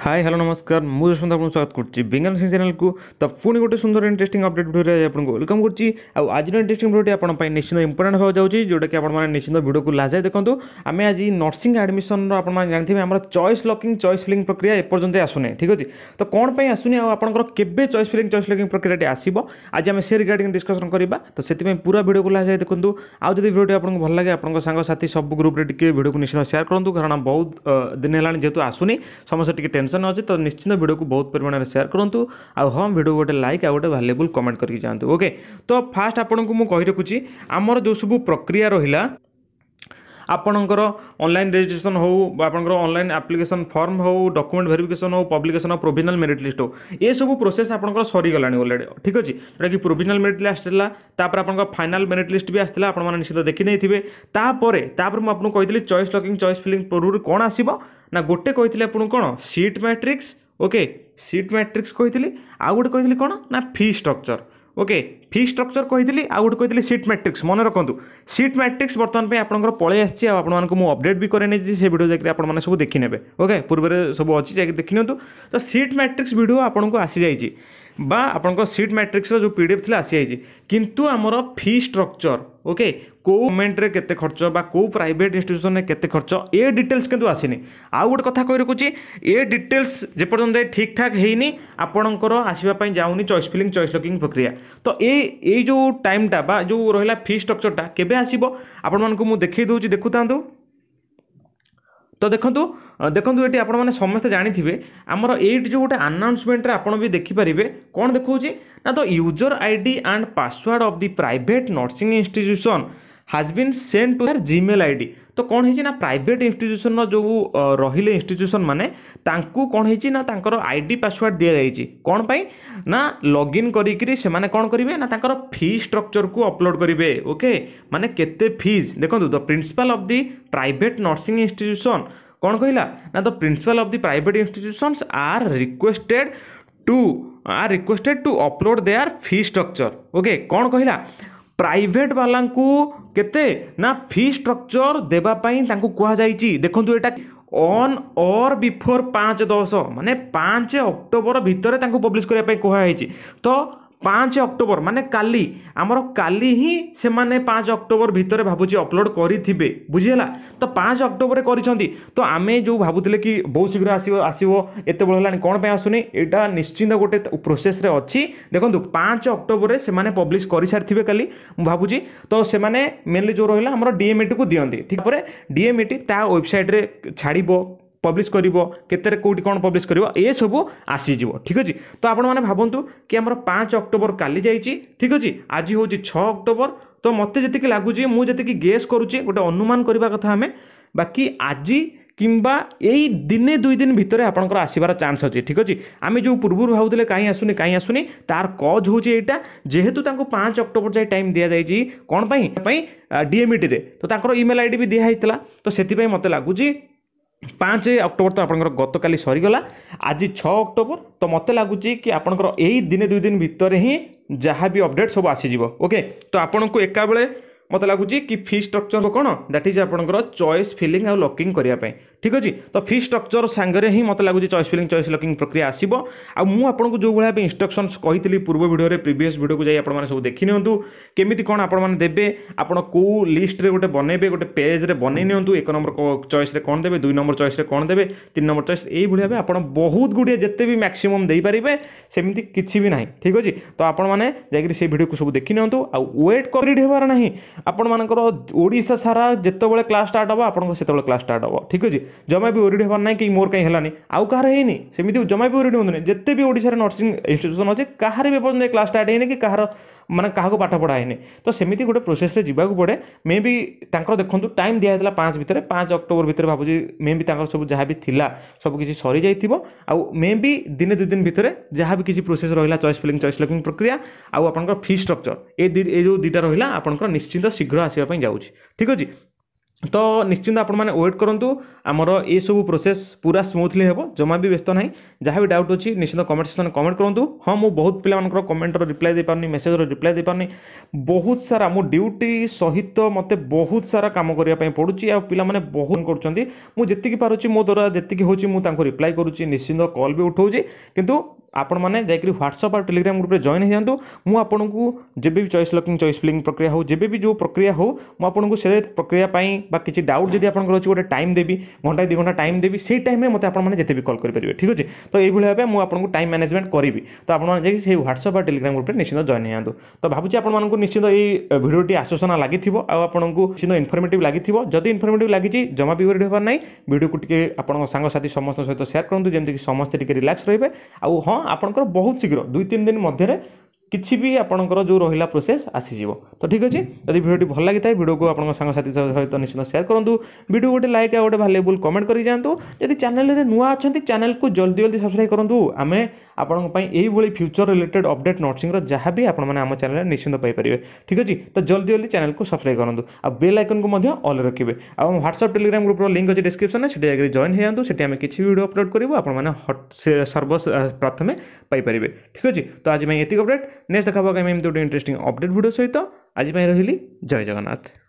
hi hello नमस्कार ମୁଁ ଯଶବନ୍ତ ଆପଣଙ୍କୁ ସ୍ୱାଗତ କରୁଛି ବେଙ୍ଗଲ ସିଂ ଚ୍ୟାନେଲକୁ ତ ପୁଣି ଗୋଟେ ସୁନ୍ଦର ଇଣ୍ଟରେଷ୍ଟିଂ ଅପଡେଟ୍ ଭିଡ଼ିଓରେ ଆପଣଙ୍କୁ ୱେଲକମ୍ କରୁଛି ଆଉ ଆଜିର ଇଣ୍ଟରେଷ୍ଟିଂ ଭିଡ଼ିଓଟି ଆପଣଙ୍କ ପାଇଁ ନିଶ୍ଚିନ୍ତ ଇମ୍ପୋର୍ଟାଣ୍ଟ ହେବାକୁ ଯାଉଛି ଯେଉଁଟାକି ଆପଣମାନେ ନିଶ୍ଚିନ୍ତ ଭିଡ଼ିଓକୁ ଲାଷ୍ଟ ଯାଏ ଦେଖନ୍ତୁ ଆମେ ଆଜି ନର୍ସିଂ ଆଡ଼ମିସନର ଆପଣମାନେ ଜାଣିଥିବେ ଆମର ଚଏସ୍ ଲକିଂ ଚଏସ୍ ଫିଲିଂ ପ୍ରକ୍ରିୟା ଏପର୍ଯ୍ୟନ୍ତ ଆସୁନାହିଁ ଠିକ୍ ଅଛି ତ କ'ଣ ପାଇଁ ଆସୁନି ଆଉ ଆପଣଙ୍କର କେବେ ଚଏସ୍ ଫିଲିଂ ଚଏସ୍ ଲକିଂ ପ୍ରକ୍ରିୟାଟି ଆସିବ ଆଜି ଆମେ ସେ ରିଗାର୍ଡ଼ିଂ ଡିସ୍କସନ୍ କରିବା ତ ସେଥିପାଇଁ ପୁରା ଭିଡ଼ିଓକୁ ଲାଷ୍ଟ ଯାଏ ଦେଖନ୍ତୁ ଆଉ ଯଦି ଭିଡ଼ିଓଟି ଆପଣଙ୍କୁ ଭଲ ଲାଗେ ଆପଣଙ୍କ ସାଙ୍ଗସାଥି ସବୁ ଗ୍ରୁପ୍ରେ ଟିକେ ଭିଡ଼ିଓକୁ ନିଶ୍ଚିନ୍ତ ସେୟାର କରନ୍ତୁ କାରଣ ବହୁତ ଦିନ ହେଲାଣି ଯେହେତୁ ଆସୁନି ସମସ୍ତେ ଟିକେ টেনশন অছি তো নিশ্চিত ভিডিওকে বহুত পরিমাণে সেয়ার করতু আম ভিডিও গোটে লাইক আউ গোটে ভালুয়েবল কমেন্ট করি যাতে ওকে তো ফার্স্ট আপনার মু কই রাখুছি আমার যে সব প্রক্রিয়া রহিলা ଆପଣଙ୍କର ଅନଲାଇନ୍ ରେଜିଷ୍ଟ୍ରେସନ୍ ହେଉ ଆପଣଙ୍କର ଅନଲାଇନ୍ ଆପ୍ଲିକେସନ୍ ଫର୍ମ ହେଉ ଡକୁମେଣ୍ଟ ଭେରିଫିକେସନ୍ ହେଉ publication of provisional merit list ହେଉ ଏସବୁ ପ୍ରୋସେସ୍ ଆପଣଙ୍କର ସରିଗଲାଣି ଅଲରେଡ଼ି ଠିକ୍ ଅଛି ଯେଉଁଟାକି ପ୍ରୋଭିଜନାଲ୍ ମେରିଟ୍ ଲିଷ୍ଟ ଆସିଥିଲା ତାପରେ ଆପଣଙ୍କ ଫାଇନାଲ୍ ମେରିଟ୍ ଲିଷ୍ଟ ବି ଆସିଥିଲା ଆପଣମାନେ ନିଶ୍ଚିତ ଦେଖିନେଇଥିବେ ତାପରେ ତାପରେ ମୁଁ ଆପଣଙ୍କୁ କହିଥିଲି ଚଏସ୍ ଲକିଂ ଚଏସ୍ ଫିଲିଂ ପୂର୍ବରୁ କ'ଣ ଆସିବ ନା ଗୋଟେ କହିଥିଲି ଆପଣଙ୍କୁ କ'ଣ seat matrix okay seat matrix କହିଥିଲି ଆଉ ଗୋଟେ କହିଥିଲି କ'ଣ ନା fee structure okay fee structure কহিলি আউ গোটে কহিলি সিট ম্যাট্রিক্স মনে রাখতু সিট ম্যাট্রিক্স বর্তমান পাই আপনার পলাই আসছে আপনার মু অপডেট বি করে নিয়েছি সে ভিডিও যাই আপনার সব দেখি নেবে ওকে পূর্বের সব অছি যাই দেখি নিউ তো সিট ম্যাট্রিক্স ভিডিও আপনার আসি যাই বা আপনার সিট ম্যাଟ୍রিক্সর যে পিডিএফ লা আসিযাইছে কিন্তু আমার ফি স্ট্রকচর ওকে কেউ গভর্নমেন্টরে কেতে খরচ বা কেউ প্রাইভেট ইনস্টিট্যুশনে কেতে খরচ এ ডিটেলস কিন্তু আসিনি আউ গোটে কথা কই রাখুছি এ ডিটেলস যেপর্যন্ত ঠিকঠাক হইনি আপনার আসবা যাওনি চয়েস ফিলিং চয়েস লকিং প্রক্রিয়া তো এই এই যে টাইমটা বা যে রহিলা ফি স্ট্রকচরটা কেবে আসব আপনার দেখাই দেছি দেখু থাকু ତ ଦେଖନ୍ତୁ ଦେଖନ୍ତୁ এটি ଆପଣମାନେ ସମସ୍ତେ ଜାଣିଥିବେ ଆମର ଏଇଠି ଯେଉଁ ଗୋଟେ ଆନାଉନ୍ସମେଣ୍ଟରେ ଆପଣ ବି ଦେଖିପାରିବେ କ'ଣ ଦେଖାଉଛି ନା ତ user I D and password of the private nursing institution has been send to their Gmail I D ତ କ'ଣ ହେଇଛି ନା ପ୍ରାଇଭେଟ୍ ଇନଷ୍ଟିଚ୍ୟୁସନ୍ର ଯେଉଁ ରହିଲେ ଇନଷ୍ଟିଚ୍ୟୁସନ୍ ମାନେ ତାଙ୍କୁ କ'ଣ ହେଇଛି ନା ତାଙ୍କର ଆଇ ଡ଼ି ପାସୱାର୍ଡ଼ ଦିଆଯାଇଛି କ'ଣ ପାଇଁ ନା ଲଗ୍ଇନ୍ କରିକିରି ସେମାନେ କ'ଣ କରିବେ ନା ତାଙ୍କର ଫି ଷ୍ଟ୍ରକ୍ଚର୍କୁ ଅପଲୋଡ଼ କରିବେ ଓକେ ମାନେ କେତେ ଫିଜ୍ ଦେଖନ୍ତୁ the principal of the private nursing institution କ'ଣ କହିଲା ନା the principal of the private institutions are requested to are requested to upload our fee structure okay କ'ଣ କହିଲା ପ୍ରାଇଭେଟ୍ ବାଲାଙ୍କୁ କେତେ ନା ଫି ଷ୍ଟ୍ରକ୍ଚର୍ ଦେବା ପାଇଁ ତାଙ୍କୁ କୁହାଯାଇଛି ଦେଖନ୍ତୁ ଏଇଟା ଅନ୍ ଅର୍ ବିଫୋର୍ ପାଞ୍ଚ ଦଶ ମାନେ ପାଞ୍ଚ ଅକ୍ଟୋବର ଭିତରେ ତାଙ୍କୁ ପବ୍ଲିଶ୍ କରିବା ପାଇଁ କୁହାଯାଇଛି ତ পাঁচ অক্টোবর মানে কালি আমার কালি হি সে পাঁচ অক্টোবর ভিতরে ভাবুছি অপলোড করে বুঝিলা তো পাঁচ অক্টোবরে করছেন তো আমি যে ভাবুলে কি বহু শীঘ্র আসব আসব এত বেড় হল কোণ আসুনি এটা নিশ্চিন্ত গোটে প্রোসেসরে অছি দেখুন পাঁচ অক্টোবরে সে পব্লিশ করে সারি কালি ভাবুছি তো সে মেনলি যে রহলা আমার ডিএমইটি কু দিকে ঠিক পরে ডিএমইটি তা ওয়েবসাইট্রে ছাড়ব ପବ୍ଲିଶ କରିବ କେତେରେ କେଉଁଠି କ'ଣ ପବ୍ଲିଶ କରିବ ଏସବୁ ଆସିଯିବ ଠିକ୍ ଅଛି ତ ଆପଣମାନେ ଭାବନ୍ତୁ କି ଆମର ପାଞ୍ଚ ଅକ୍ଟୋବର କାଲି ଯାଇଛି ଠିକ୍ ଅଛି ଆଜି ହେଉଛି ଛଅ ଅକ୍ଟୋବର ତ ମୋତେ ଯେତିକି ଲାଗୁଛି ମୁଁ ଯେତିକି ଗେସ୍ କରୁଛି ଗୋଟେ ଅନୁମାନ କରିବା କଥା ଆମେ ବାକି ଆଜି কিংবা এই দিনে দুই দিন ভিতরে আপনার আসবার চান্স অছে ঠিক আছে আমি যে পূর্বর ভাবুলে কাই আসুনি কাই আসুনি তার কজ হচ্ছে এইটা যেহেতু তাঁকু পাঁচ অক্টোবর যাই টাইম দিয়া যাই কোণ পাই ডিএমইটি রে তো তাঁর ইমেল আইডি বি দিয়া হয়েছিল তো সেপাই মতো লাগুচি ପାଞ୍ଚ ଅକ୍ଟୋବର ତ ଆପଣଙ୍କର ଗତକାଲି ସରିଗଲା ଆଜି ଛଅ ଅକ୍ଟୋବର ତ ମୋତେ ଲାଗୁଛି କି ଆପଣଙ୍କର ଏଇ ଦିନେ ଦୁଇ ଦିନ ଭିତରେ ହିଁ ଯାହା ବି ଅପଡ଼େଟ୍ ସବୁ ଆସିଯିବ ଓକେ ତ ଆପଣଙ୍କୁ ଏକାବେଳେ ମୋତେ ଲାଗୁଛି କି ଫି ଷ୍ଟ୍ରକ୍ଚର୍ କ'ଣ ଦ୍ୟାଟ୍ ଇଜ୍ ଆପଣଙ୍କର ଚଏସ୍ ଫିଲିଂ ଆଉ ଲକିଂ କରିବା ପାଇଁ ঠিক ଅଛି ତ ଫି ଷ୍ଟ୍ରକ୍ଚର ସାଙ୍ଗରେ ହିଁ ମୋତେ ଲାଗୁଛି ଚଏସ୍ ଫିଲିଂ ଚଏସ୍ ଲକିଂ ପ୍ରକ୍ରିୟା ଆସିବ ଆଉ ମୁଁ ଆପଣଙ୍କୁ ଯେଉଁ ଭଳିଆ ଏବେ ଇନଷ୍ଟ୍ରକ୍ସନ୍ସ କହିଥିଲି ପୂର୍ବ ଭିଡ଼ିଓରେ ପ୍ରିଭିୟସ୍ ଭିଡ଼ିଓକୁ ଯାଇ ଆପଣମାନେ ସବୁ ଦେଖିନିଅନ୍ତୁ କେମିତି କ'ଣ ଆପଣମାନେ ଦେବେ ଆପଣ କେଉଁ ଲିଷ୍ଟରେ ଗୋଟେ ବନେଇବେ ଗୋଟେ ପେଜ୍ରେ ବନେଇ ନିଅନ୍ତୁ ଏକ ନମ୍ବର ଚଏସ୍ରେ କ'ଣ ଦେବେ ଦୁଇ ନମ୍ବର ଚଏସ୍ରେ କ'ଣ ଦେବେ ତିନି ନମ୍ବର ଚଏସ୍ ଏଇଭଳି ଭାବେ ଆପଣ ବହୁତ ଗୁଡ଼ିଏ ଯେତେ ବି ମ୍ୟାକ୍ସିମମ୍ ଦେଇପାରିବେ ସେମିତି କିଛି ବି ନାହିଁ ଠିକ୍ ଅଛି ତ ଆପଣମାନେ ଯାଇକରି ସେଇ ଭିଡ଼ିଓକୁ ସବୁ ଦେଖିନିଅନ୍ତୁ ଆଉ ୱେଟ୍ କରି ହେବାର ନାହିଁ ଆପଣମାନଙ୍କର ଓଡ଼ିଶା ସାରା ଯେତେବେଳେ କ୍ଲାସ୍ ଷ୍ଟାର୍ଟ ହେବ ଆପଣଙ୍କ ସେତେବେଳେ କ୍ଲାସ୍ ଷ୍ଟାର୍ଟ ହେବ ଠିକ୍ ଅଛି ଜମା ବି ଓରିଡ଼ି ହେବାର ନାହିଁ କି ମୋର କାହିଁ ହେଲାନି ଆଉ କାହାର ହେଇନି ସେମିତି ଜମା ବି ଓରିଡ଼ି ହୁଅନ୍ତୁନି ଯେତେ ବି ଓଡ଼ିଶାରେ ନର୍ସିଂ ଇନଷ୍ଟିଟ୍ୟୁସନ୍ ଅଛି କାହାର ବି ଏପର୍ଯ୍ୟନ୍ତ କ୍ଲାସ୍ ଷ୍ଟାର୍ଟ ହେଇନି କି କାହାର ମାନେ କାହାକୁ ପାଠ ପଢ଼ା ହେଇନି ତ ସେମିତି ଗୋଟେ ପ୍ରୋସେସ୍ରେ ଯିବାକୁ ପଡ଼େ ମେ ବି ତାଙ୍କର ଦେଖନ୍ତୁ ଟାଇମ୍ ଦିଆହେଇଥିଲା ପାଞ୍ଚ ଭିତରେ ପାଞ୍ଚ ଅକ୍ଟୋବର ଭିତରେ ଭାବୁଛି ମେ ବି ତାଙ୍କର ସବୁ ଯାହା ବି ଥିଲା ସବୁ କିଛି ସରିଯାଇଥିବ ଆଉ ମେ ବି ଦିନେ ଦୁଇ ଦିନ ଭିତରେ ଯାହା ବି କିଛି ପ୍ରୋସେସ୍ ରହିଲା ଚଏସ୍ ଫିଲିଂ ଚଏସ୍ ଲକିଂ ପ୍ରକ୍ରିୟା ଆଉ ଆପଣଙ୍କର ଫି ଷ୍ଟ୍ରକ୍ଚର ଏ ଏ ଯେଉଁ ଦୁଇଟା ରହିଲା ଆପଣଙ୍କର ନିଶ୍ଚିନ୍ତ ଶୀଘ୍ର ଆସିବା ପାଇଁ ଯାଉଛି ଠିକ୍ ଅଛି ତ ନିଶ୍ଚିନ୍ତ ଆପଣମାନେ ୱେଟ୍ କରନ୍ତୁ ଆମର ଏସବୁ ପ୍ରୋସେସ୍ ପୁରା ସ୍ମୁଥଲି ହେବ ଜମା ବି ବ୍ୟସ୍ତ ନାହିଁ ଯାହା ବି ଡାଉଟ୍ ଅଛି ନିଶ୍ଚିନ୍ତ କମେଣ୍ଟ ସେକ୍ସନରେ କମେଣ୍ଟ କରନ୍ତୁ ହଁ ମୁଁ ବହୁତ ପିଲାମାନଙ୍କର କମେଣ୍ଟର ରିପ୍ଲାଏ ଦେଇପାରୁନି ମେସେଜର ରିପ୍ଲାଏ ଦେଇପାରୁନି ବହୁତ ସାରା ମୁଁ ଡ୍ୟୁଟି ସହିତ ମୋତେ ବହୁତ ସାରା କାମ କରିବା ପାଇଁ ପଡ଼ୁଛି ଆଉ ପିଲାମାନେ ବହୁତ କରୁଛନ୍ତି ମୁଁ ଯେତିକି ପାରୁଛି ମୋ ଦ୍ୱାରା ଯେତିକି ହେଉଛି ମୁଁ ତାଙ୍କୁ ରିପ୍ଲାଏ କରୁଛି ନିଶ୍ଚିନ୍ତ କଲ୍ ବି ଉଠାଉଛି କିନ୍ତୁ আপন মানে যেকি হোয়াটসঅ্যাপ আর টেলিগ্রাম গ্রুপে জয়েন হে যান্তু মু আপনক জেবি চয়েস লকিং চয়েস ফলিং প্রক্রিয়া হয় জেবি যে প্রক্রিয়া হয় মু আপনক সেই প্রক্রিয়া পাই বা কিচি ডাউট যদি আপনক রচি গটা টাইম দেবি ঘন্টা দুই ঘন্টা টাইম দেবি সেই টাইমে মতে আপন মানে জেতে কল করি পারিব ঠিক আছে তো এই ভাবে মু আপনক টাইম ম্যানেজমেন্ট করিবি তো আপন মানে যেকি সেই হোয়াটসঅ্যাপ আর টেলিগ্রাম গ্রুপে নিশ্চয় জয়েন হে যান্তু তো বাবুজি আপন মানক নিশ্চিত এই ভিডিওটি আশ্বস্তনা লাগি থিবো আৰু আপনক কিনো ইনফর্মটিভ লাগি থিবো যদি ইনফর্মটিভ লাগি জি জমা ভিহৰি হবা নাই ভিডিওটিকে আপনক সাঙ্গ সাথী সমস্ত সৈতে শেয়ার কৰন্তু যেমতে সমস্তকে রিলাক্স ৰইবে আৰু ଆପଣଙ୍କର ବହୁତ ଶୀଘ୍ର ଦୁଇ ତିନି ଦିନ ମଧ୍ୟରେ କିଛି ବି ଆପଣଙ୍କର ଯେଉଁ ରହିଲା ପ୍ରୋସେସ୍ ଆସିଯିବ ତ ଠିକ୍ ଅଛି ଯଦି ଭିଡ଼ିଓଟି ଭଲ ଲାଗିଥାଏ ଭିଡ଼ିଓକୁ ଆପଣଙ୍କ ସାଙ୍ଗସାଥି ସହିତ ନିଶ୍ଚିତ ସେୟାର କରନ୍ତୁ ଭିଡ଼ିଓ ଗୋଟେ ଲାଇକ୍ ଆଉ ଗୋଟେ ଭାଲ୍ୟୁବୁଲ୍ କମେଣ୍ଟ କରି ଯାଆନ୍ତୁ ଯଦି ଚ୍ୟାନେଲ୍ରେ ନୂଆ ଅଛନ୍ତି ଚ୍ୟାନେଲ୍କୁ ଜଲ୍ଦି ଜଲ୍ଦି ସବସ୍କ୍ରାଇବ୍ କରନ୍ତୁ ଆମେ ଆପଣଙ୍କ ପାଇଁ ଏଇଭଳି ଫ୍ୟୁଚର୍ ରିଲେଟେଡ୍ ଅପଡେଟ୍ ନର୍ସିଂର ଯାହା ବି ଆପଣମାନେ ଆମ ଚ୍ୟାନେଲ୍ରେ ନିଶ୍ଚିନ୍ତ ପାଇପାରିବେ ଠିକ୍ ଅଛି ତ ଜଲ୍ଦି ଜଲ୍ଦି ଚ୍ୟାନେଲ୍କୁ ସବସ୍କ୍ରାଇବ୍ କରନ୍ତୁ ଆଉ ବେଲ୍ ଆଇକନ୍କୁ ମଧ୍ୟ ଅଲ୍ ରଖିବେ ଆଉ ଆମ ହ୍ୱାଟ୍ସଆପ୍ ଟେଲିଗ୍ରାମ ଗ୍ରୁପ୍ର ଲିଙ୍କ୍ ଅଛି ଡିସ୍କ୍ରିପ୍ସନ୍ରେ ସେଠି ଆଗରେ ଜଏନ୍ ହେଇଯାଆନ୍ତୁ ସେଠି ଆମେ କିଛି ଭିଡ଼ିଓ ଅପଲୋଡ଼ କରିବୁ ଆପଣମାନେ ହଟ୍ ସର୍ବ ପ୍ରଥମେ ପାଇପାରିବେ ଠିକ୍ ଅଛି ତ ଆଜି ପାଇଁ ଏତିକି ଅପଡେଟ୍ ନେକ୍ସଟ ଦେଖା ହେବ ଆଗାମୀ ଏମିତି ଗୋଟେ ଇଣ୍ଟରେଷ୍ଟିଂ ଅପଡେଟ୍ ଭିଡ଼ିଓ ସହିତ ଆଜି ପାଇଁ ରହିଲି ଜୟ ଜଗନ୍ନାଥ